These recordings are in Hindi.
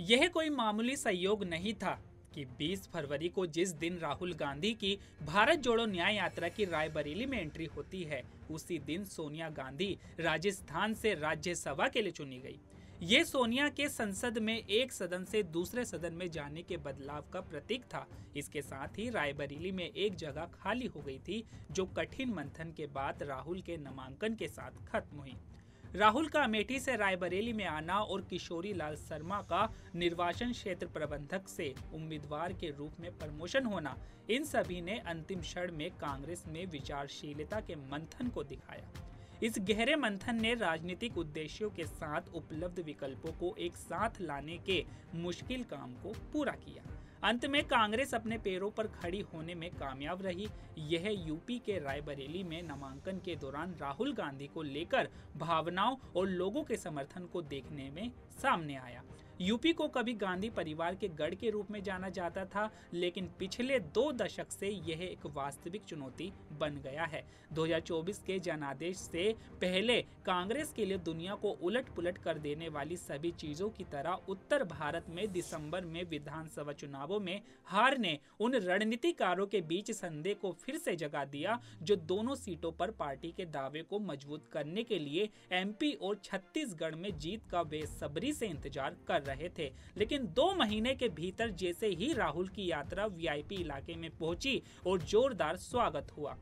यह कोई मामूली सहयोग नहीं था कि 20 फरवरी को जिस दिन राहुल गांधी की भारत जोड़ो न्याय यात्रा की रायबरेली में एंट्री होती है उसी दिन सोनिया गांधी राजस्थान से राज्यसभा के लिए चुनी गई ये सोनिया के संसद में एक सदन से दूसरे सदन में जाने के बदलाव का प्रतीक था इसके साथ ही रायबरेली में एक जगह खाली हो गई थी जो कठिन मंथन के बाद राहुल के नामांकन के साथ खत्म हुई राहुल का अमेठी से रायबरेली में आना और किशोरी लाल शर्मा का निर्वाचन क्षेत्र प्रबंधक से उम्मीदवार के रूप में प्रमोशन होना इन सभी ने अंतिम क्षण में कांग्रेस में विचारशीलता के मंथन को दिखाया इस गहरे मंथन ने राजनीतिक उद्देश्यों के साथ उपलब्ध विकल्पों को एक साथ लाने के मुश्किल काम को पूरा किया अंत में कांग्रेस अपने पैरों पर खड़ी होने में कामयाब रही यह यूपी के रायबरेली में नामांकन के दौरान राहुल गांधी को लेकर भावनाओं और लोगों के समर्थन को देखने में सामने आया यूपी को कभी गांधी परिवार के गढ़ के रूप में जाना जाता था लेकिन पिछले दो दशक से यह एक वास्तविक चुनौती बन गया है 2024 के जनादेश से पहले कांग्रेस के लिए दुनिया को उलट पुलट कर देने वाली सभी चीजों की तरह उत्तर भारत में दिसंबर में विधानसभा चुनावों में हार ने उन रणनीतिकारों के बीच संदेह को फिर से जगा दिया जो दोनों सीटों पर पार्टी के दावे को मजबूत करने के लिए एमपी और छत्तीसगढ़ में जीत का बेसब्री से इंतजार कर रहे थे लेकिन दो महीने के भीतर जैसे ही राहुल की यात्रा वीआईपी इलाके में पहुंची और जोरदार स्वागत हुआ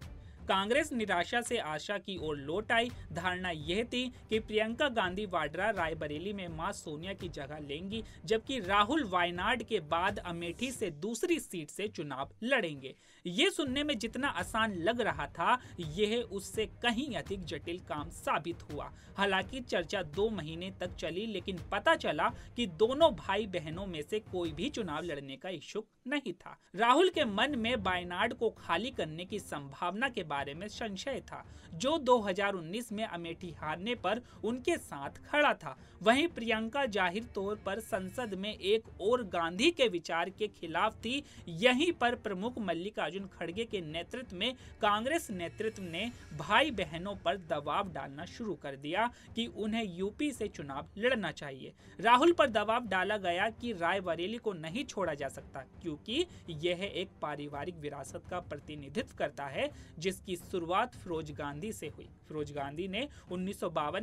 कांग्रेस निराशा से आशा की ओर लौट आई धारणा यह थी कि प्रियंका गांधी वाड्रा रायबरेली में मां सोनिया की जगह लेंगी जबकि राहुल वायनाड के बाद अमेठी से दूसरी सीट से चुनाव लड़ेंगे ये सुनने में जितना आसान लग रहा था यह उससे कहीं अधिक जटिल काम साबित हुआ हालांकि चर्चा दो महीने तक चली लेकिन पता चला कि दोनों भाई बहनों में से कोई भी चुनाव लड़ने का इच्छुक नहीं था राहुल के मन में वायनाड को खाली करने की संभावना के बारे बारे में संशय था जो 2019 में अमेठी हारने पर उनके साथ खड़ा था वहीं प्रियंका जाहिर तौर पर संसद में एक और गांधी के विचार के खिलाफ थी यहीं पर प्रमुख मल्लिकार्जुन खड़गे के नेतृत्व में कांग्रेस नेतृत्व ने भाई बहनों पर दबाव डालना शुरू कर दिया कि उन्हें यूपी से चुनाव लड़ना चाहिए राहुल पर दबाव डाला गया कि रायबरेली को नहीं छोड़ा जा सकता क्योंकि यह एक पारिवारिक विरासत का प्रतिनिधित्व करता है जिस जिसकी शुरुआत फिरोज गांधी से हुई फिरोज गांधी ने उन्नीस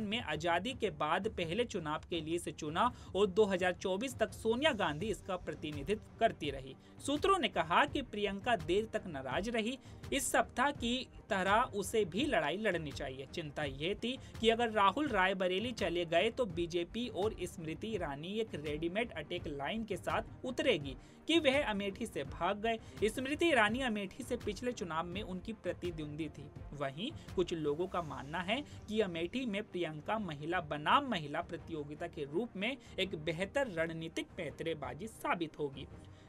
में आज़ादी के बाद पहले चुनाव के लिए से चुना और 2024 तक सोनिया गांधी इसका प्रतिनिधित्व करती रही सूत्रों ने कहा कि प्रियंका देर तक नाराज रही इस सप्ताह की तरह उसे भी लड़ाई लड़नी चाहिए चिंता यह थी कि अगर राहुल राय बरेली चले गए तो बीजेपी और स्मृति ईरानी एक रेडीमेड अटैक लाइन के साथ उतरेगी कि वह अमेठी से भाग गए स्मृति ईरानी अमेठी से पिछले चुनाव में उनकी प्रतिद्वंद बुंदी थी वहीं कुछ लोगों का मानना है कि अमेठी में प्रियंका महिला बनाम महिला प्रतियोगिता के रूप में एक बेहतर रणनीतिक पैतरेबाजी साबित होगी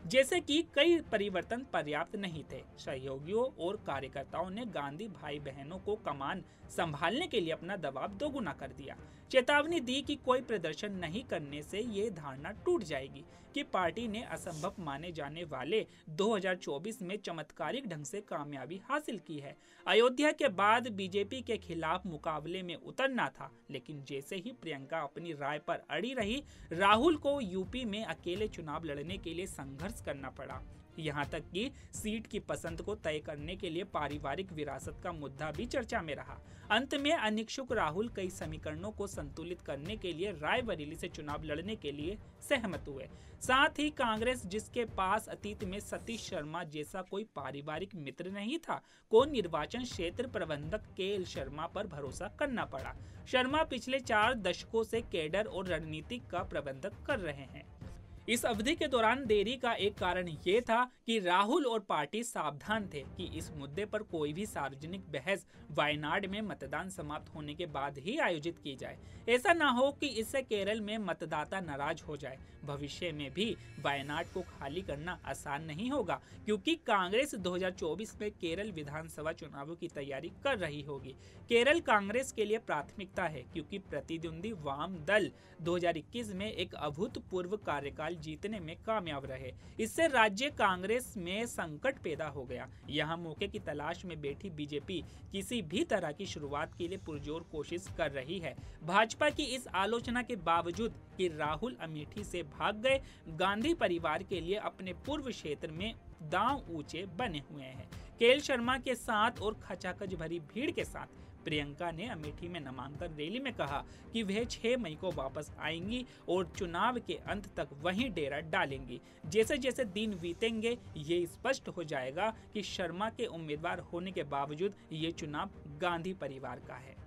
जैसे कि कई परिवर्तन पर्याप्त नहीं थे सहयोगियों और कार्यकर्ताओं ने गांधी भाई बहनों को कमान संभालने के लिए अपना दबाव दोगुना कर दिया चेतावनी दी कि कोई प्रदर्शन नहीं करने से ये धारणा टूट जाएगी कि पार्टी ने असंभव माने जाने वाले 2024 में चमत्कारिक ढंग से कामयाबी हासिल की है अयोध्या के बाद बीजेपी के खिलाफ मुकाबले में उतरना था लेकिन जैसे ही प्रियंका अपनी राय पर अड़ी रही राहुल को यूपी में अकेले चुनाव लड़ने के लिए संघर्ष संघर्ष करना पड़ा यहाँ तक कि सीट की पसंद को तय करने के लिए पारिवारिक विरासत का मुद्दा भी चर्चा में रहा अंत में अनिक्षुक राहुल कई समीकरणों को संतुलित करने के लिए रायबरेली से चुनाव लड़ने के लिए सहमत हुए साथ ही कांग्रेस जिसके पास अतीत में सतीश शर्मा जैसा कोई पारिवारिक मित्र नहीं था को निर्वाचन क्षेत्र प्रबंधक के एल शर्मा पर भरोसा करना पड़ा शर्मा पिछले चार दशकों से कैडर और रणनीतिक का प्रबंधक कर रहे हैं इस अवधि के दौरान देरी का एक कारण ये था कि राहुल और पार्टी सावधान थे कि इस मुद्दे पर कोई भी सार्वजनिक बहस वायनाड में मतदान समाप्त होने के बाद ही आयोजित की जाए ऐसा ना हो कि इससे केरल में मतदाता नाराज हो जाए भविष्य में भी वायनाड को खाली करना आसान नहीं होगा क्योंकि कांग्रेस 2024 में केरल विधानसभा चुनावों की तैयारी कर रही होगी केरल कांग्रेस के लिए प्राथमिकता है क्योंकि प्रतिद्वंदी वाम दल 2021 में एक अभूतपूर्व कार्यकाल सवाल जीतने में कामयाब रहे इससे राज्य कांग्रेस में संकट पैदा हो गया यहाँ मौके की तलाश में बैठी बीजेपी किसी भी तरह की शुरुआत के लिए पुरजोर कोशिश कर रही है भाजपा की इस आलोचना के बावजूद कि राहुल अमेठी से भाग गए गांधी परिवार के लिए अपने पूर्व क्षेत्र में दांव ऊंचे बने हुए हैं केल शर्मा के साथ और खचाखच भरी भीड़ के साथ प्रियंका ने अमेठी में नामांकन रैली में कहा कि वह 6 मई को वापस आएंगी और चुनाव के अंत तक वहीं डेरा डालेंगी जैसे जैसे दिन बीतेंगे ये स्पष्ट हो जाएगा कि शर्मा के उम्मीदवार होने के बावजूद ये चुनाव गांधी परिवार का है